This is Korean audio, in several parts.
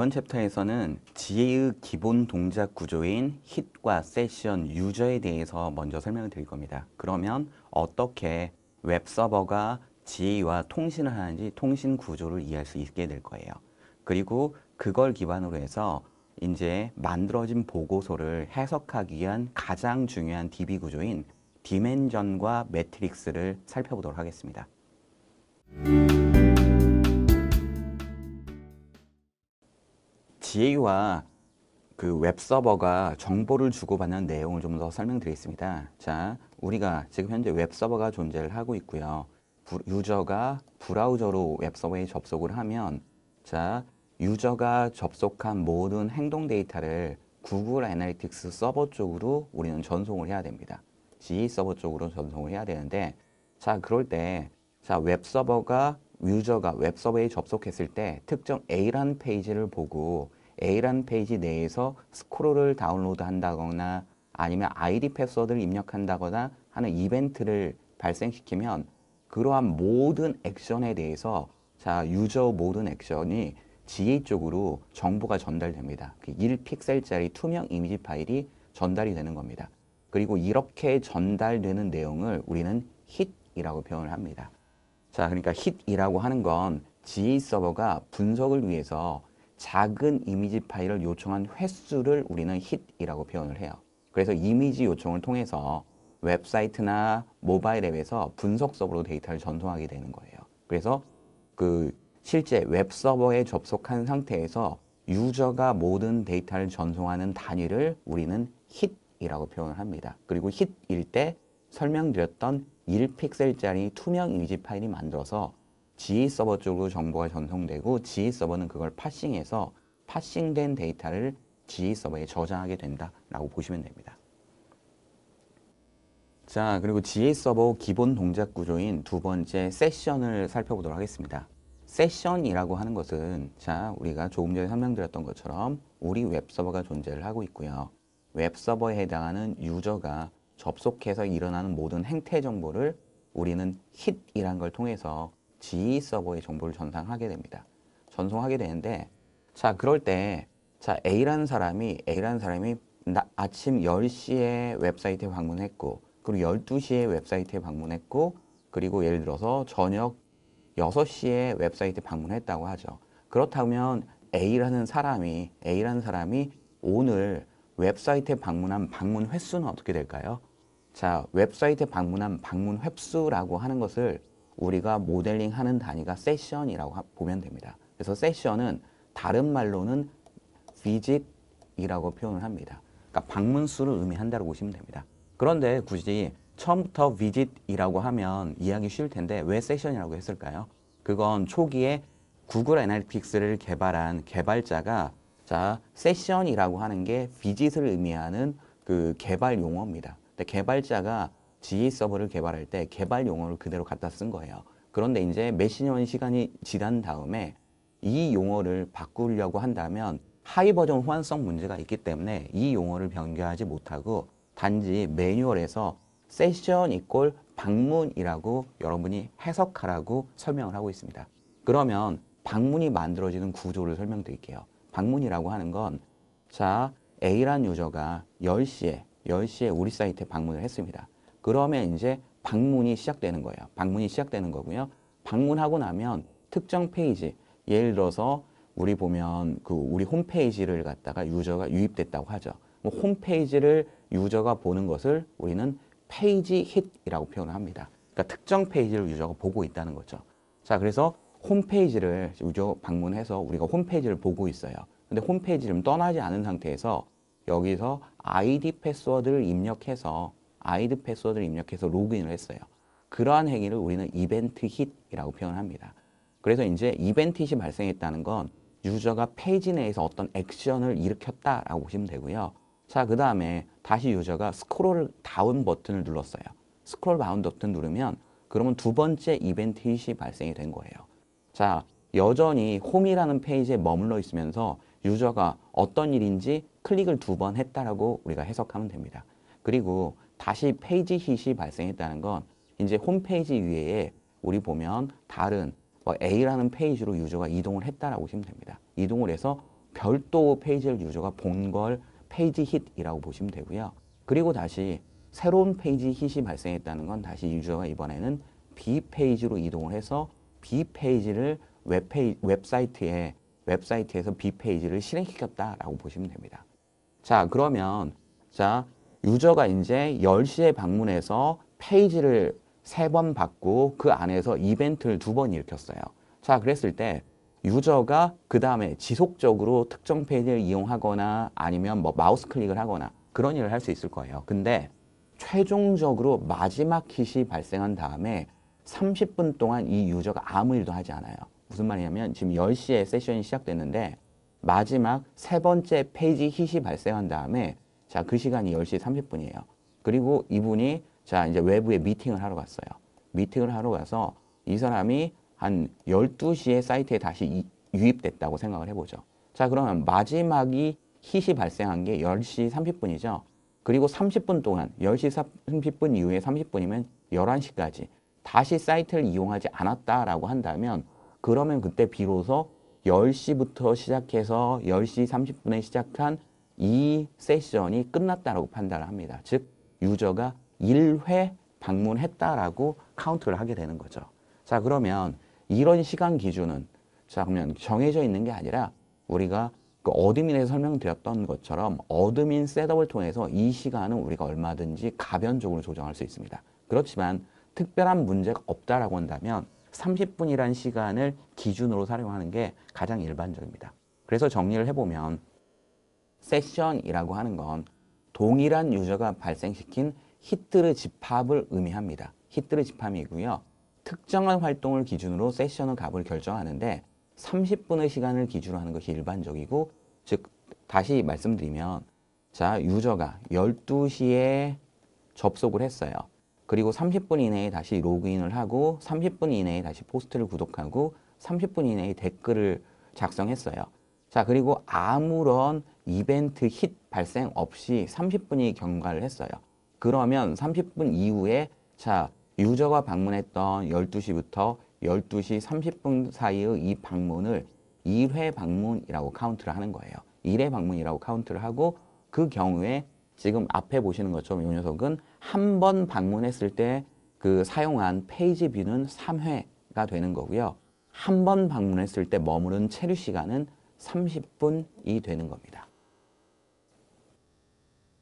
이번 챕터에서는 지혜의 기본 동작 구조인 힛과 세션, 유저에 대해서 먼저 설명을 드릴 겁니다. 그러면 어떻게 웹서버가 지혜와 통신을 하는지 통신 구조를 이해할 수 있게 될 거예요. 그리고 그걸 기반으로 해서 이제 만들어진 보고서를 해석하기 위한 가장 중요한 DB 구조인 디멘전과 매트릭스를 살펴보도록 하겠습니다. GA와 그 웹서버가 정보를 주고받는 내용을 좀 더 설명드리겠습니다. 자, 우리가 지금 현재 웹서버가 존재를 하고 있고요. 부, 유저가 브라우저로 웹서버에 접속을 하면 자, 유저가 접속한 모든 행동 데이터를 구글 애널리틱스 서버 쪽으로 우리는 전송을 해야 됩니다. GA 서버 쪽으로 전송을 해야 되는데 자, 그럴 때 자, 웹서버가 유저가 웹서버에 접속했을 때 특정 A라는 페이지를 보고 A라는 페이지 내에서 스크롤을 다운로드 한다거나 아니면 아이디 패스워드를 입력한다거나 하는 이벤트를 발생시키면 그러한 모든 액션에 대해서 자 유저 모든 액션이 GA 쪽으로 정보가 전달됩니다. 그 1픽셀짜리 투명 이미지 파일이 전달이 되는 겁니다. 그리고 이렇게 전달되는 내용을 우리는 힛이라고 표현을 합니다. 자, 그러니까 힛이라고 하는 건 GA 서버가 분석을 위해서 작은 이미지 파일을 요청한 횟수를 우리는 hit이라고 표현을 해요. 그래서 이미지 요청을 통해서 웹사이트나 모바일 앱에서 분석 서버로 데이터를 전송하게 되는 거예요. 그래서 그 실제 웹 서버에 접속한 상태에서 유저가 모든 데이터를 전송하는 단위를 우리는 hit이라고 표현을 합니다. 그리고 hit일 때 설명드렸던 1픽셀짜리 투명 이미지 파일이 만들어서 GE 서버 쪽으로 정보가 전송되고 GE 서버는 그걸 파싱해서 파싱된 데이터를 GE 서버에 저장하게 된다라고 보시면 됩니다. 자, 그리고 GA 서버 기본 동작 구조인 두 번째 세션을 살펴보도록 하겠습니다. 세션이라고 하는 것은 자, 우리가 조금 전에 설명드렸던 것처럼 우리 웹 서버가 존재를 하고 있고요. 웹 서버에 해당하는 유저가 접속해서 일어나는 모든 행태 정보를 우리는 h 이란걸 통해서 GE 서버에 정보를 전송하게 됩니다. 전송하게 되는데 자 그럴 때자 A라는 사람이 A라는 사람이 나, 아침 10시에 웹사이트에 방문했고 그리고 12시에 웹사이트에 방문했고 그리고 예를 들어서 저녁 6시에 웹사이트에 방문했다고 하죠. 그렇다면 A라는 사람이 A라는 사람이 오늘 웹사이트에 방문한 방문 횟수는 어떻게 될까요? 자, 웹사이트에 방문한 방문 횟수라고 하는 것을 우리가 모델링 하는 단위가 세션이라고 보면 됩니다. 그래서 세션은 다른 말로는 v i s i t 이라고 표현을 합니다. 그러니까 방문 수를 의미한다고 보시면 됩니다. 그런데 굳이 처음부터 v i s i t 이라고 하면 이해하기 쉬울 텐데 왜 세션이라고 했을까요? 그건 초기에 구글 애널리틱스를 개발한 개발자가 자 세션이라고 하는 게 비짓을 의미하는 그 개발 용어입니다. 근데 개발자가 GA 서버를 개발할 때 개발 용어를 그대로 갖다 쓴 거예요. 그런데 이제 몇십 년 시간이 지난 다음에 이 용어를 바꾸려고 한다면 하이 버전 호환성 문제가 있기 때문에 이 용어를 변경하지 못하고 단지 매뉴얼에서 세션 이꼴 방문이라고 여러분이 해석하라고 설명을 하고 있습니다. 그러면 방문이 만들어지는 구조를 설명드릴게요. 방문이라고 하는 건 자, A란 유저가 10시에 10시에 우리 사이트에 방문을 했습니다. 그러면 이제 방문이 시작되는 거예요. 방문이 시작되는 거고요. 방문하고 나면 특정 페이지, 예를 들어서 우리 보면 그 우리 홈페이지를 갖다가 유저가 유입됐다고 하죠. 뭐 홈페이지를 유저가 보는 것을 우리는 페이지 힛이라고 표현을 합니다. 그러니까 특정 페이지를 유저가 보고 있다는 거죠. 자, 그래서 홈페이지를 유저 방문해서 우리가 홈페이지를 보고 있어요. 근데 홈페이지를 떠나지 않은 상태에서 여기서 아이디 패스워드를 입력해서 아이드 패스워드를 입력해서 로그인을 했어요. 그러한 행위를 우리는 이벤트 힛이라고 표현합니다. 그래서 이제 이벤트 힛이 발생했다는 건 유저가 페이지 내에서 어떤 액션을 일으켰다라고 보시면 되고요. 자, 그 다음에 다시 유저가 스크롤 다운 버튼을 눌렀어요. 스크롤 다운 버튼 누르면 그러면 두 번째 이벤트 힛이 발생이 된 거예요. 자, 여전히 홈이라는 페이지에 머물러 있으면서 유저가 어떤 일인지 클릭을 두 번 했다라고 우리가 해석하면 됩니다. 그리고 다시 페이지 힛이 발생했다는 건 이제 홈페이지 위에 우리 보면 다른 뭐 A라는 페이지로 유저가 이동을 했다라고 보시면 됩니다. 이동을 해서 별도 페이지를 유저가 본 걸 페이지 힛이라고 보시면 되고요. 그리고 다시 새로운 페이지 힛이 발생했다는 건 다시 유저가 이번에는 B 페이지로 이동을 해서 B 페이지를 웹페이, 웹사이트에 웹사이트에서 B 페이지를 실행시켰다라고 보시면 됩니다. 자 그러면 자 유저가 이제 10시에 방문해서 페이지를 3번 받고 그 안에서 이벤트를 두 번 일으켰어요. 자, 그랬을 때 유저가 그 다음에 지속적으로 특정 페이지를 이용하거나 아니면 뭐 마우스 클릭을 하거나 그런 일을 할 수 있을 거예요. 근데 최종적으로 마지막 킷이 발생한 다음에 30분 동안 이 유저가 아무 일도 하지 않아요. 무슨 말이냐면 지금 10시에 세션이 시작됐는데 마지막 세 번째 페이지 힛이 발생한 다음에 자, 그 시간이 10시 30분이에요. 그리고 이분이 자, 이제 외부에 미팅을 하러 갔어요. 미팅을 하러 가서 이 사람이 한 12시에 사이트에 다시 유입됐다고 생각을 해보죠. 자, 그러면 마지막이 힛이 발생한 게 10시 30분이죠. 그리고 30분 동안 10시 30분 이후에 30분이면 11시까지 다시 사이트를 이용하지 않았다라고 한다면 그러면 그때 비로소 10시부터 시작해서 10시 30분에 시작한 이 세션이 끝났다라고 판단을 합니다. 즉 유저가 1회 방문했다라고 카운트를 하게 되는 거죠. 자 그러면 이런 시간 기준은 자 그러면 정해져 있는 게 아니라 우리가 그 어드민에서 설명드렸던 것처럼 어드민 셋업을 통해서 이 시간은 우리가 얼마든지 가변적으로 조정할 수 있습니다. 그렇지만 특별한 문제가 없다라고 한다면 30분이란 시간을 기준으로 사용하는 게 가장 일반적입니다. 그래서 정리를 해보면 세션이라고 하는 건 동일한 유저가 발생시킨 히트르 집합을 의미합니다. 히트르 집합이고요. 특정한 활동을 기준으로 세션의 값을 결정하는데 30분의 시간을 기준으로 하는 것이 일반적이고 즉 다시 말씀드리면 자 유저가 12시에 접속을 했어요. 그리고 30분 이내에 다시 로그인을 하고 30분 이내에 다시 포스트를 구독하고 30분 이내에 댓글을 작성했어요. 자 그리고 아무런 이벤트 힛 발생 없이 30분이 경과를 했어요. 그러면 30분 이후에 자 유저가 방문했던 12시부터 12시 30분 사이의 이 방문을 1회 방문이라고 카운트를 하는 거예요. 1회 방문이라고 카운트를 하고 그 경우에 지금 앞에 보시는 것처럼 이 녀석은 한 번 방문했을 때 그 사용한 페이지 뷰는 3회가 되는 거고요. 한 번 방문했을 때 머무른 체류 시간은 30분이 되는 겁니다.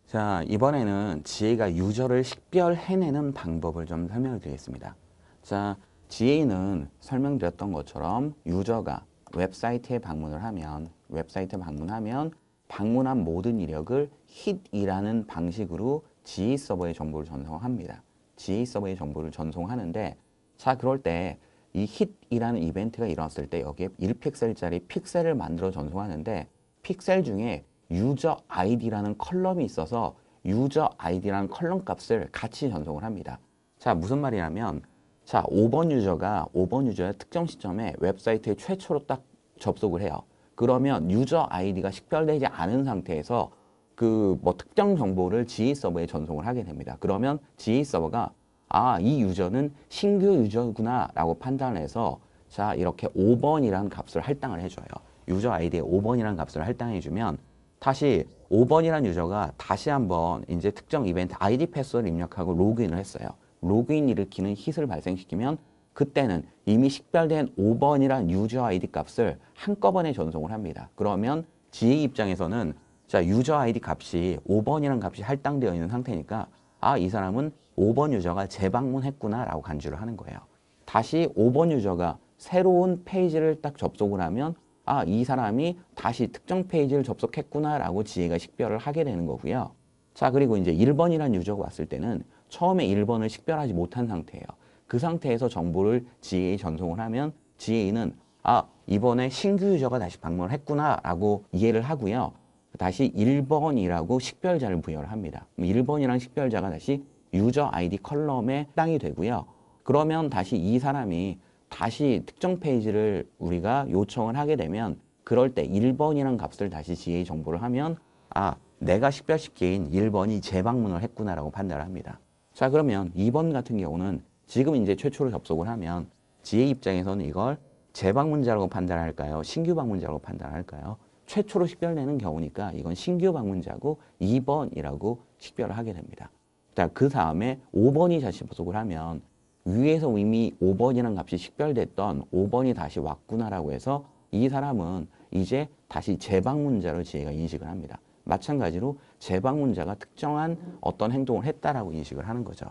자 이번에는 지혜가 유저를 식별해내는 방법을 좀 설명을 드리겠습니다. 자 지혜는 설명드렸던 것처럼 유저가 웹사이트에 방문을 하면 웹사이트 방문하면 방문한 모든 이력을 hit이라는 방식으로 GE 서버에 정보를 전송합니다. GE 서버에 정보를 전송하는데 자 그럴 때이 hit이라는 이벤트가 일어났을 때 여기에 1픽셀짜리 픽셀을 만들어 전송하는데 픽셀 중에 유저 아이디라는 컬럼이 있어서 유저 아이디라는 컬럼 값을 같이 전송을 합니다. 자, 무슨 말이냐면 자, 5번 유저가 5번 유저의 특정 시점에 웹사이트에 최초로 딱 접속을 해요. 그러면 유저 아이디가 식별되지 않은 상태에서 그 뭐 특정 정보를 GA 서버에 전송을 하게 됩니다. 그러면 GA 서버가 아, 이 유저는 신규 유저구나 라고 판단해서 자, 이렇게 5번이라는 값을 할당을 해줘요. 유저 아이디에 5번이라는 값을 할당해주면 다시 5번이라는 유저가 다시 한번 이제 특정 이벤트 아이디 패스를 입력하고 로그인을 했어요. 로그인 일으키는 힛을 발생시키면 그때는 이미 식별된 5번이라는 유저 아이디 값을 한꺼번에 전송을 합니다. 그러면 지의 입장에서는 자 유저 아이디 값이 5번이라는 값이 할당되어 있는 상태니까 아 이 사람은 5번 유저가 재방문했구나 라고 간주를 하는 거예요. 다시 5번 유저가 새로운 페이지를 딱 접속을 하면 아, 이 사람이 다시 특정 페이지를 접속했구나라고 지혜가 식별을 하게 되는 거고요. 자, 그리고 이제 1번이라는 유저가 왔을 때는 처음에 1번을 식별하지 못한 상태예요. 그 상태에서 정보를 지혜에 전송을 하면 지혜인은 아, 이번에 신규 유저가 다시 방문을 했구나라고 이해를 하고요. 다시 1번이라고 식별자를 부여를 합니다. 1번이랑 식별자가 다시 유저 아이디 컬럼에 해당이 되고요. 그러면 다시 이 사람이 다시 특정 페이지를 우리가 요청을 하게 되면 그럴 때 1번이라는 값을 다시 GA 정보를 하면 아 내가 식별식 개인 1번이 재방문을 했구나라고 판단을 합니다. 자 그러면 2번 같은 경우는 지금 이제 최초로 접속을 하면 GA 입장에서는 이걸 재방문자라고 판단할까요? 신규 방문자라고 판단할까요? 최초로 식별되는 경우니까 이건 신규 방문자고 2번이라고 식별을 하게 됩니다. 자, 그 다음에 5번이 다시 접속을 하면 위에서 이미 5번이란 값이 식별됐던 5번이 다시 왔구나라고 해서 이 사람은 이제 다시 재방문자로 지혜가 인식을 합니다. 마찬가지로 재방문자가 특정한 어떤 행동을 했다라고 인식을 하는 거죠.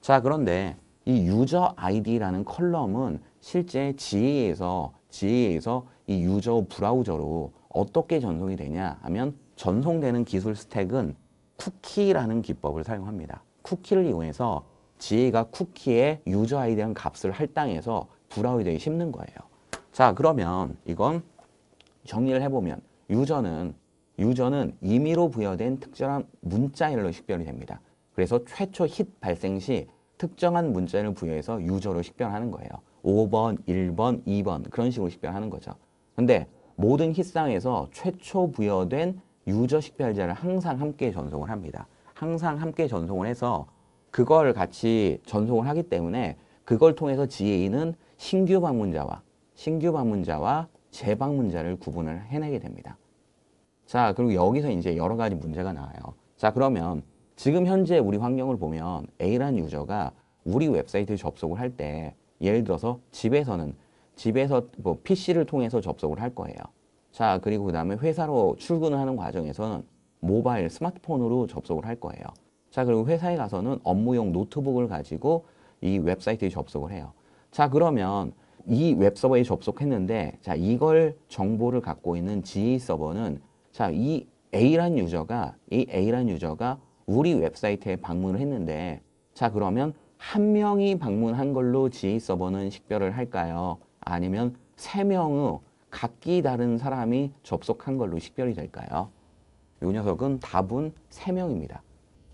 자 그런데 이 유저 아이디라는 컬럼은 실제 지혜에서 지혜에서 이 유저 브라우저로 어떻게 전송이 되냐 하면 전송되는 기술 스택은 쿠키라는 기법을 사용합니다. 쿠키를 이용해서 지혜가 쿠키의 유저 아이디랑 값을 할당해서 브라우저에 심는 거예요. 자 그러면 이건 정리를 해보면 유저는 유저는 임의로 부여된 특정한 문자열로 식별이 됩니다. 그래서 최초 힛 발생 시 특정한 문자를 부여해서 유저로 식별하는 거예요. 5번, 1번, 2번 그런 식으로 식별하는 거죠. 근데 모든 힛상에서 최초 부여된 유저 식별자를 항상 함께 전송을 합니다. 항상 함께 전송을 해서 그걸 같이 전송을 하기 때문에 그걸 통해서 GA는 신규 방문자와 신규 방문자와 재방문자를 구분을 해내게 됩니다. 자, 그리고 여기서 이제 여러 가지 문제가 나와요. 자, 그러면 지금 현재 우리 환경을 보면 A라는 유저가 우리 웹사이트에 접속을 할 때 예를 들어서 집에서는 집에서 뭐 PC를 통해서 접속을 할 거예요. 자, 그리고 그 다음에 회사로 출근을 하는 과정에서는 모바일, 스마트폰으로 접속을 할 거예요. 자 그리고 회사에 가서는 업무용 노트북을 가지고 이 웹사이트에 접속을 해요. 자 그러면 이 웹서버에 접속했는데 자 이걸 정보를 갖고 있는 GE 서버는 자이 A란 유저가 이 A란 유저가 우리 웹사이트에 방문을 했는데 자 그러면 한 명이 방문한 걸로 GE 서버는 식별을 할까요? 아니면 세 명의 각기 다른 사람이 접속한 걸로 식별이 될까요? 이 녀석은 답은 세명입니다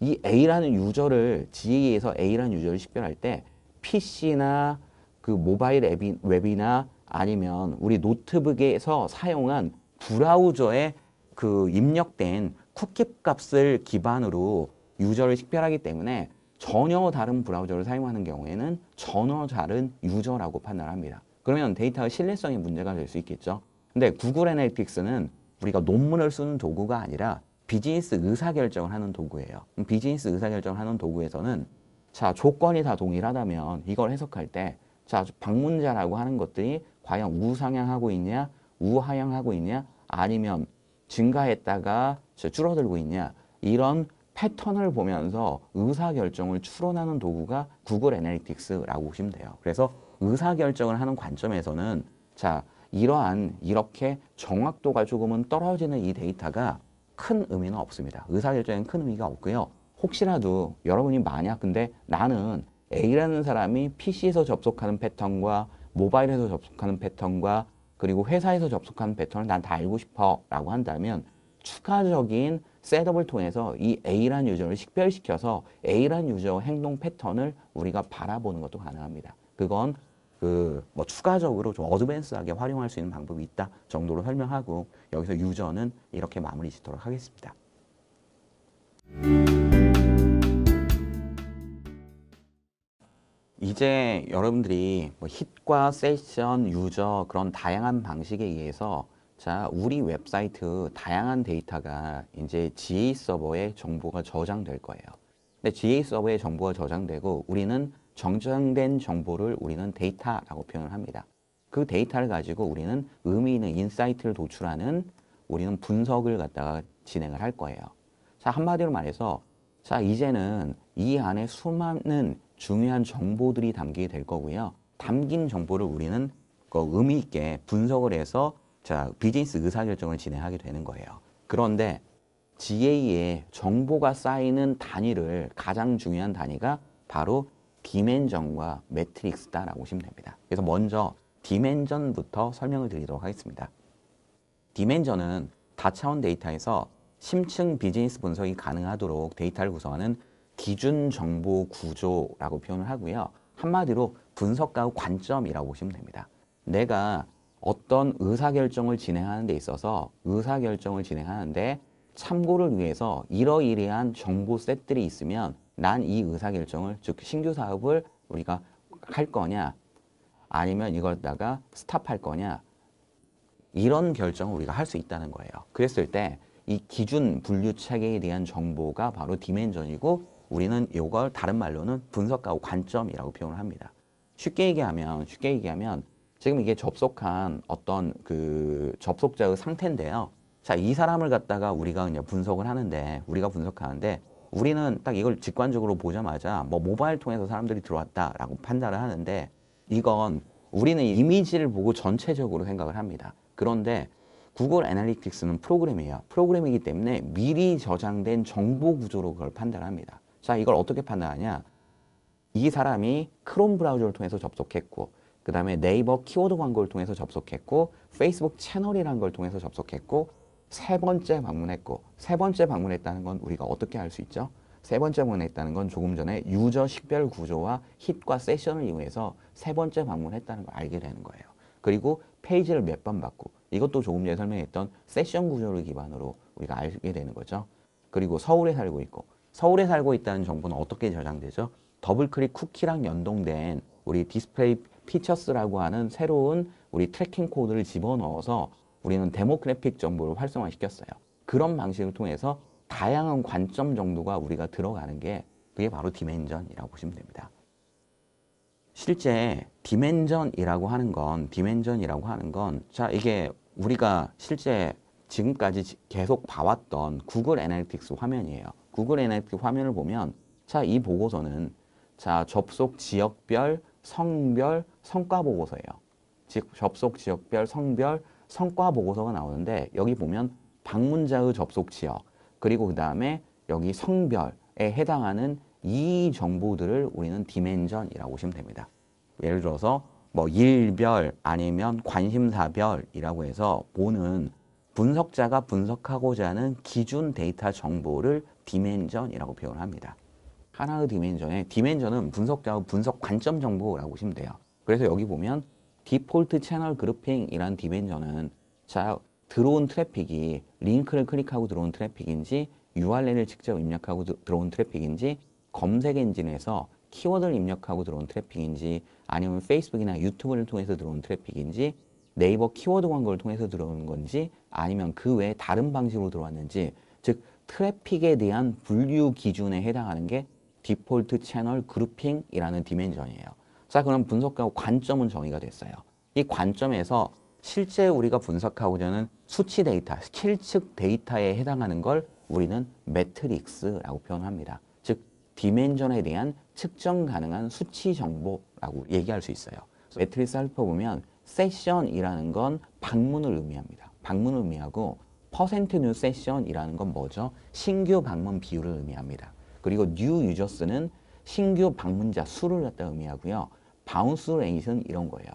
이 A라는 유저를 GA에서 A라는 유저를 식별할 때 PC나 그 모바일 앱이, 웹이나 아니면 우리 노트북에서 사용한 브라우저에 그 입력된 쿠키 값을 기반으로 유저를 식별하기 때문에 전혀 다른 브라우저를 사용하는 경우에는 전혀 다른 유저라고 판단합니다. 그러면 데이터의 신뢰성이 문제가 될 수 있겠죠. 근데 구글 애널리틱스는 우리가 논문을 쓰는 도구가 아니라 비즈니스 의사결정을 하는 도구예요. 비즈니스 의사결정을 하는 도구에서는 자 조건이 다 동일하다면 이걸 해석할 때 자 방문자라고 하는 것들이 과연 우상향하고 있냐 우하향하고 있냐 아니면 증가했다가 줄어들고 있냐 이런 패턴을 보면서 의사결정을 추론하는 도구가 구글 애널리틱스라고 보시면 돼요. 그래서 의사결정을 하는 관점에서는 자 이러한 이렇게 정확도가 조금은 떨어지는 이 데이터가 큰 의미는 없습니다. 의사결정에는큰 의미가 없고요. 혹시라도 여러분이 만약 근데 나는 A라는 사람이 PC에서 접속하는 패턴과 모바일에서 접속하는 패턴과 그리고 회사에서 접속하는 패턴을 난 다 알고 싶어 라고 한다면 추가적인 셋업을 통해서 이 A라는 유저를 식별시켜서 A라는 유저 행동 패턴을 우리가 바라보는 것도 가능합니다. 그건 그뭐 추가적으로 좀 어드밴스하게 활용할 수 있는 방법이 있다 정도로 설명하고 여기서 유저는 이렇게 마무리 짓도록 하겠습니다. 이제 여러분들이 뭐 h 과 세션, 유저 그런 다양한 방식에 의해서 자 우리 웹사이트 다양한 데이터가 이제 GA 서버에 정보가 저장될 거예요. 근데 GA 서버에 정보가 저장되고 우리는 정정된 정보를 우리는 데이터라고 표현을 합니다. 그 데이터를 가지고 우리는 의미 있는 인사이트를 도출하는 우리는 분석을 갖다가 진행을 할 거예요. 자, 한마디로 말해서 자, 이제는 이 안에 수많은 중요한 정보들이 담기게 될 거고요. 담긴 정보를 우리는 그 의미 있게 분석을 해서 자, 비즈니스 의사결정을 진행하게 되는 거예요. 그런데 GA의 정보가 쌓이는 단위를 가장 중요한 단위가 바로 디멘전과 매트릭스다라고 보시면 됩니다. 그래서 먼저 디멘전부터 설명을 드리도록 하겠습니다. 디멘전은 다차원 데이터에서 심층 비즈니스 분석이 가능하도록 데이터를 구성하는 기준 정보 구조라고 표현을 하고요. 한마디로 분석가 관점이라고 보시면 됩니다. 내가 어떤 의사결정을 진행하는 데 있어서 의사결정을 진행하는데 참고를 위해서 이러이러한 정보 셋들이 있으면 난이 의사결정을 즉 신규 사업을 우리가 할 거냐 아니면 이걸다가 스탑할 거냐 이런 결정을 우리가 할 수 있다는 거예요. 그랬을 때 이 기준 분류 체계에 대한 정보가 바로 디멘전이고 우리는 이걸 다른 말로는 분석하고 관점이라고 표현을 합니다. 쉽게 얘기하면 쉽게 얘기하면 지금 이게 접속한 어떤 그 접속자의 상태인데요. 자, 이 사람을 갖다가 우리가 그냥 분석을 하는데 우리가 분석하는데 우리는 딱 이걸 직관적으로 보자마자 뭐 모바일 통해서 사람들이 들어왔다라고 판단을 하는데 이건 우리는 이미지를 보고 전체적으로 생각을 합니다. 그런데 구글 애널리틱스는 프로그램이에요. 프로그램이기 때문에 미리 저장된 정보 구조로 그걸 판단합니다. 자, 이걸 어떻게 판단하냐? 이 사람이 크롬 브라우저를 통해서 접속했고 그 다음에 네이버 키워드 광고를 통해서 접속했고 페이스북 채널이라는 걸 통해서 접속했고 세 번째 방문했고 세 번째 방문했다는 건 우리가 어떻게 알 수 있죠? 세 번째 방문했다는 건 조금 전에 유저 식별 구조와 힙과 세션을 이용해서 세 번째 방문했다는 걸 알게 되는 거예요. 그리고 페이지를 몇 번 받고 이것도 조금 전에 설명했던 세션 구조를 기반으로 우리가 알게 되는 거죠. 그리고 서울에 살고 있고 서울에 살고 있다는 정보는 어떻게 저장되죠? 더블클릭 쿠키랑 연동된 우리 디스플레이 피처스라고 하는 새로운 우리 트래킹 코드를 집어넣어서 우리는 데모그래픽정보를 활성화시켰어요. 그런 방식을 통해서 다양한 관점 정도가 우리가 들어가는 게 그게 바로 디멘전이라고 보시면 됩니다. 실제 디멘전이라고 하는 건 디멘전이라고 하는 건 자 이게 우리가 실제 지금까지 계속 봐왔던 구글 애널리틱스 화면이에요. 구글 애널리틱스 화면을 보면 자 이 보고서는 자 접속 지역별 성별 성과 보고서예요. 즉 접속 지역별 성별 성과 보고서가 나오는데 여기 보면 방문자의 접속 지역 그리고 그 다음에 여기 성별에 해당하는 이 정보들을 우리는 디멘전이라고 보시면 됩니다. 예를 들어서 뭐 일별 아니면 관심사별이라고 해서 보는 분석자가 분석하고자 하는 기준 데이터 정보를 디멘전이라고 표현합니다. 하나의 디멘전에 디멘전은 분석자의 분석 관점 정보라고 보시면 돼요. 그래서 여기 보면 디폴트 채널 그룹핑이란 디멘저은자 들어온 트래픽이 링크를 클릭하고 들어온 트래픽인지 URL을 직접 입력하고 들어온 트래픽인지 검색 엔진에서 키워드를 입력하고 들어온 트래픽인지 아니면 페이스북이나 유튜브를 통해서 들어온 트래픽인지 네이버 키워드 광고를 통해서 들어온 건지 아니면 그 외에 다른 방식으로 들어왔는지 즉 트래픽에 대한 분류 기준에 해당하는 게 디폴트 채널 그룹핑이라는 디멘전이에요. 자 그럼 분석하고 관점은 정의가 됐어요. 이 관점에서 실제 우리가 분석하고자 하는 수치 데이터, 스킬 측 데이터에 해당하는 걸 우리는 매트릭스라고 표현합니다. 즉 디멘전에 대한 측정 가능한 수치 정보라고 얘기할 수 있어요. 매트릭스 살펴보면 세션이라는 건 방문을 의미합니다. 방문을 의미하고 퍼센트 뉴 세션이라는 건 뭐죠? 신규 방문 비율을 의미합니다. 그리고 뉴 유저스는 신규 방문자 수를 갖다 의미하고요. 바운스 레이는 이런 거예요.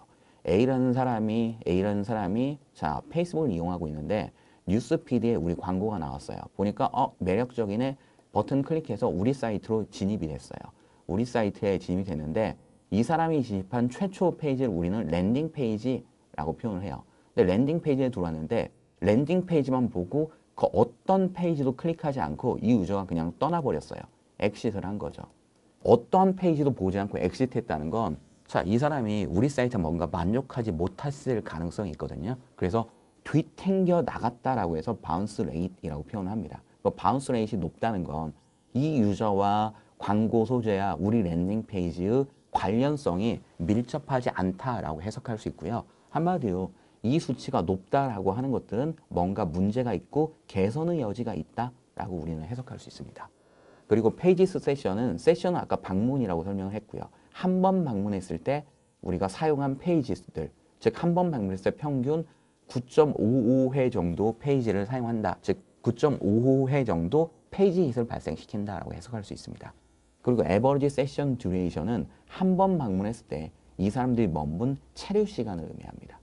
A라는 사람이 A라는 사람이 자 페이스북을 이용하고 있는데 뉴스 피드에 우리 광고가 나왔어요. 보니까 어 매력적이네 버튼 클릭해서 우리 사이트로 진입이 됐어요. 우리 사이트에 진입이 됐는데 이 사람이 진입한 최초 페이지를 우리는 랜딩 페이지라고 표현을 해요. 근데 랜딩 페이지에 들어왔는데 랜딩 페이지만 보고 그 어떤 페이지도 클릭하지 않고 이 유저가 그냥 떠나버렸어요. 엑시트를한 거죠. 어떤 페이지도 보지 않고 엑시트했다는 건 자, 이 사람이 우리 사이트 뭔가 만족하지 못했을 가능성이 있거든요. 그래서 뒤탱겨 나갔다라고 해서 바운스 레이트라고 표현을 합니다. 그 바운스 레이트 높다는 건 이 유저와 광고 소재와 우리 랜딩 페이지의 관련성이 밀접하지 않다라고 해석할 수 있고요. 한마디로 이 수치가 높다라고 하는 것들은 뭔가 문제가 있고 개선의 여지가 있다라고 우리는 해석할 수 있습니다. 그리고 페이지 스 세션은 세션은 아까 방문이라고 설명을 했고요. 한번 방문했을 때 우리가 사용한 페이지들 수즉한 번 방문했을 때 평균 9.55회 정도 페이지를 사용한다 즉 9.55회 정도 페이지 힛을 발생시킨다라고 해석할 수 있습니다. 그리고 에버리지 세션 듀레이션은 한 번 방문했을 때 이 사람들이 머문 체류 시간을 의미합니다.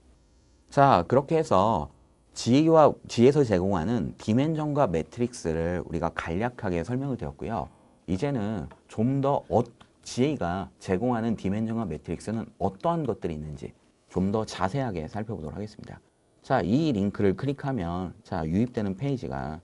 자 그렇게 해서 G와 G에서 제공하는 디멘전과 매트릭스를 우리가 간략하게 설명을 드렸고요. 이제는 좀 더 어떤 GA가 제공하는 디멘전과 매트릭스는 어떠한 것들이 있는지 좀 더 자세하게 살펴보도록 하겠습니다. 자, 이 링크를 클릭하면 자, 유입되는 페이지가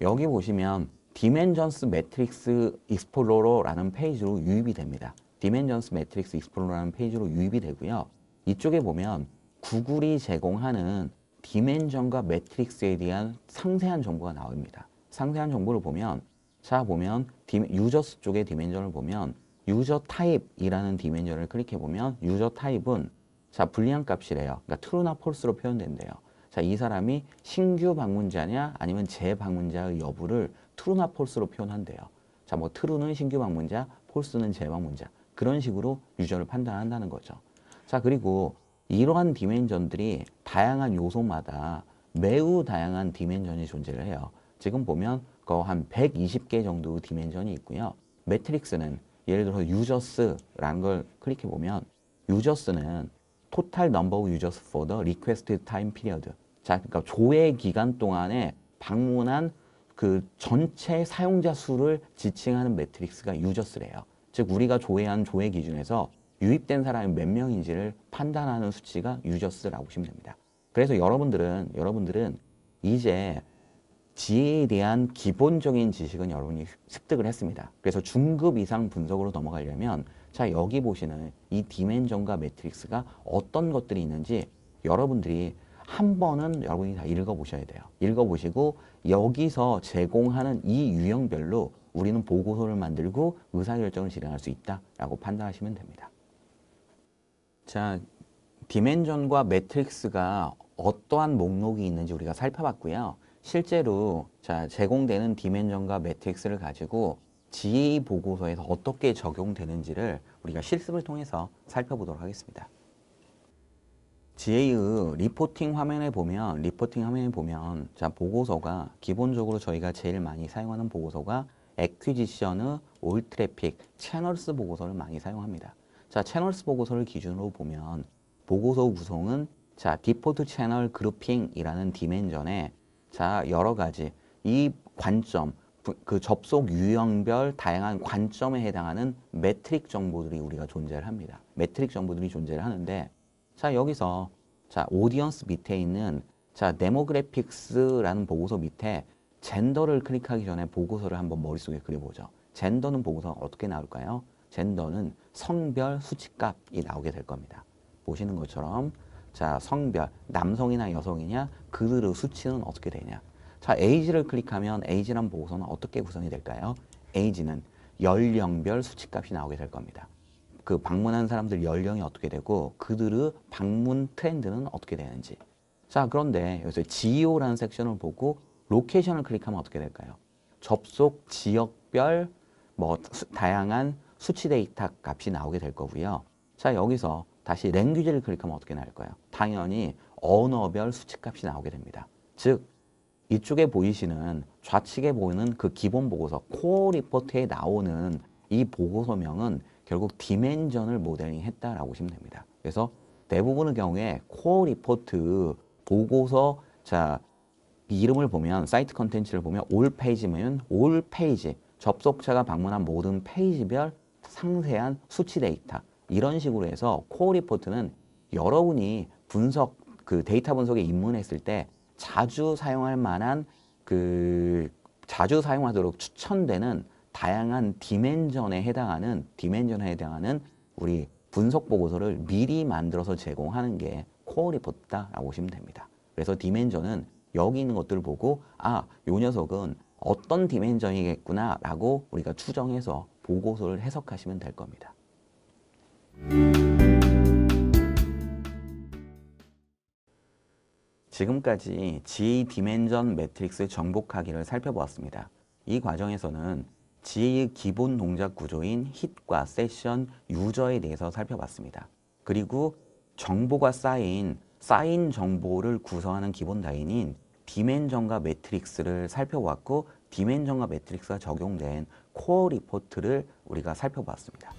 여기 보시면 디멘전스 매트릭스 익스플로러라는 페이지로 유입이 됩니다. 디멘전스 매트릭스 익스플로러라는 페이지로 유입이 되고요. 이쪽에 보면 구글이 제공하는 디멘전과 매트릭스에 대한 상세한 정보가 나옵니다. 상세한 정보를 보면 자 보면 유저 쪽의 디멘전을 보면 유저 타입이라는 디멘전을 클릭해 보면 유저 타입은 자 불리한 값이래요. 그러니까 트루나폴스로 표현된대요. 자 이 사람이 신규 방문자냐 아니면 재방문자의 여부를 트루나폴스로 표현한대요. 자 뭐 트루는 신규 방문자, 폴스는 재방문자 그런 식으로 유저를 판단한다는 거죠. 자 그리고 이러한 디멘전들이 다양한 요소마다 매우 다양한 디멘전이 존재를 해요. 지금 보면 거한 120개 정도 디멘전이 있고요. 매트릭스는 예를 들어서 유저스라는 걸 클릭해 보면 유저스는 토탈 넘버 오브 유저스 for the requested time period. 자, 그러니까 조회 기간 동안에 방문한 그 전체 사용자 수를 지칭하는 매트릭스가 유저스래요. 즉 우리가 조회한 조회 기준에서 유입된 사람이 몇 명인지를 판단하는 수치가 유저스라고 보시면 됩니다. 그래서 여러분들은 여러분들은 이제 지혜에 대한 기본적인 지식은 여러분이 습득을 했습니다. 그래서 중급 이상 분석으로 넘어가려면 자 여기 보시는 이 디멘전과 매트릭스가 어떤 것들이 있는지 여러분들이 한 번은 여러분이 다 읽어보셔야 돼요. 읽어보시고 여기서 제공하는 이 유형별로 우리는 보고서를 만들고 의사결정을 진행할수 있다라고 판단하시면 됩니다. 자, 디멘전과 매트릭스가 어떠한 목록이 있는지 우리가 살펴봤고요. 실제로 자 제공되는 디멘전과 매트릭스를 가지고 GA 보고서에서 어떻게 적용되는지를 우리가 실습을 통해서 살펴보도록 하겠습니다. GA의 리포팅 화면에 보면 리포팅 화면에 보면 자 보고서가 기본적으로 저희가 제일 많이 사용하는 보고서가 액퀴지션의 올 트래픽 채널스 보고서를 많이 사용합니다. 자 채널스 보고서를 기준으로 보면 보고서 구성은 자 디포트 채널 그룹핑이라는 디멘전에 자, 여러 가지 이 관점, 그 접속 유형별 다양한 관점에 해당하는 매트릭 정보들이 우리가 존재를 합니다. 매트릭 정보들이 존재를 하는데 자, 여기서 자, 오디언스 밑에 있는 자, 데모그래픽스라는 보고서 밑에 젠더를 클릭하기 전에 보고서를 한번 머릿속에 그려보죠. 젠더는 보고서가 어떻게 나올까요? 젠더는 성별 수치값이 나오게 될 겁니다. 보시는 것처럼 자 성별 남성이나 여성이냐 그들의 수치는 어떻게 되냐 자 에이지를 클릭하면 에이지란 보고서는 어떻게 구성이 될까요? 에이지는 연령별 수치값이 나오게 될 겁니다. 그 방문한 사람들 연령이 어떻게 되고 그들의 방문 트렌드는 어떻게 되는지 자 그런데 여기서 GEO라는 섹션을 보고 로케이션을 클릭하면 어떻게 될까요? 접속 지역별 뭐 수, 다양한 수치 데이터 값이 나오게 될 거고요. 자 여기서 다시 랭귀지를 클릭하면 어떻게 나올까요? 당연히 언어별 수치값이 나오게 됩니다. 즉 이쪽에 보이시는 좌측에 보이는 그 기본 보고서 코어 리포트에 나오는 이 보고서명은 결국 디멘전을 모델링 했다라고 보시면 됩니다. 그래서 대부분의 경우에 코어 리포트 보고서 자 이름을 보면 사이트 컨텐츠를 보면 올 페이지면 올 페이지 접속자가 방문한 모든 페이지별 상세한 수치 데이터 이런 식으로 해서 코어 리포트는 여러분이 분석 그 데이터 분석에 입문했을 때 자주 사용할 만한 그 자주 사용하도록 추천되는 다양한 디멘전에 해당하는 디멘전에 해당하는 우리 분석 보고서를 미리 만들어서 제공하는 게 코어 리포트다라고 보시면 됩니다. 그래서 디멘전은 여기 있는 것들을 보고 아, 요 녀석은 어떤 디멘전이겠구나라고 우리가 추정해서 보고서를 해석하시면 될 겁니다. 지금까지 G 디멘전 매트릭스 정복하기를 살펴보았습니다. 이 과정에서는 G의 기본 동작 구조인 힛과 세션, 유저에 대해서 살펴봤습니다. 그리고 정보가 쌓인, 쌓인 정보를 구성하는 기본 다인인 디멘전과 매트릭스를 살펴보았고 디멘전과 매트릭스가 적용된 코어 리포트를 우리가 살펴보았습니다.